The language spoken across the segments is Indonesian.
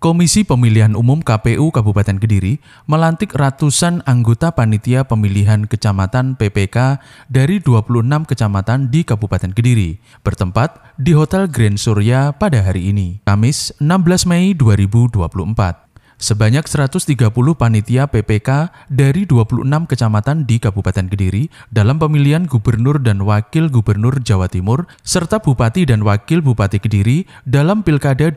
Komisi Pemilihan Umum KPU Kabupaten Kediri melantik ratusan anggota panitia pemilihan kecamatan PPK dari 26 kecamatan di Kabupaten Kediri, bertempat di Hotel Grand Surya pada hari ini, Kamis 16 Mei 2024. Sebanyak 130 panitia PPK dari 26 kecamatan di Kabupaten Kediri dalam pemilihan gubernur dan wakil gubernur Jawa Timur serta bupati dan wakil bupati Kediri dalam Pilkada 2024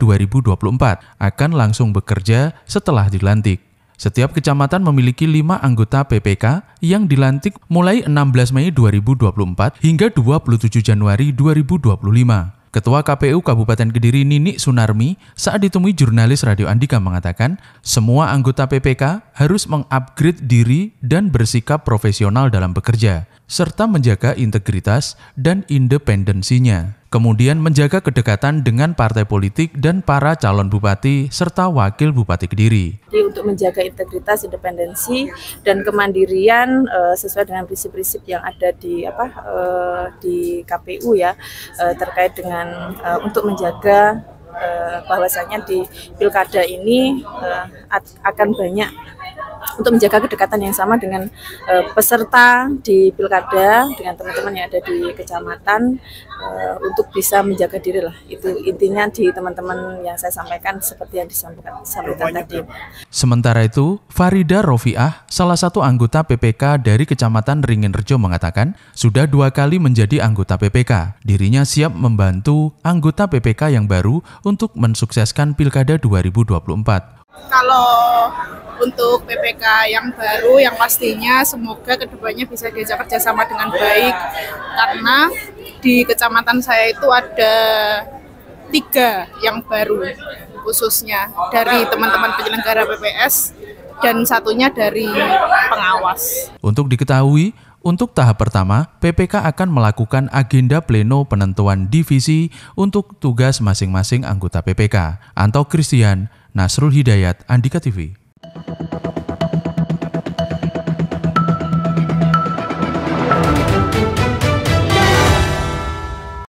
akan langsung bekerja setelah dilantik. Setiap kecamatan memiliki 5 anggota PPK yang dilantik mulai 16 Mei 2024 hingga 27 Januari 2025. Ketua KPU Kabupaten Kediri Nini Sunarmi saat ditemui jurnalis Radio Andika mengatakan, semua anggota PPK harus mengupgrade diri dan bersikap profesional dalam bekerja serta menjaga integritas dan independensinya. Kemudian menjaga kedekatan dengan partai politik dan para calon bupati serta wakil bupati Kediri. Jadi untuk menjaga integritas, independensi dan kemandirian e, sesuai dengan prinsip-prinsip yang ada di apa e, di KPU ya e, terkait dengan e, untuk menjaga bahwasanya di pilkada ini akan banyak untuk menjaga kedekatan yang sama dengan uh, peserta di pilkada dengan teman-teman yang ada di kecamatan uh, untuk bisa menjaga diri lah itu intinya di teman-teman yang saya sampaikan seperti yang disampaikan sampaikan tadi. Ya, Sementara itu, Farida Rofiah, salah satu anggota PPK dari Kecamatan Ringinrejo mengatakan sudah dua kali menjadi anggota PPK. Dirinya siap membantu anggota PPK yang baru untuk mensukseskan Pilkada 2024. Kalau untuk PPK yang baru yang pastinya semoga kedepannya bisa diajak kerjasama dengan baik karena di kecamatan saya itu ada tiga yang baru khususnya dari teman-teman penyelenggara PPS dan satunya dari pengawas. Untuk diketahui, untuk tahap pertama, PPK akan melakukan agenda pleno penentuan divisi untuk tugas masing-masing anggota PPK. Anto Christian, Nasrul Hidayat, Andika TV.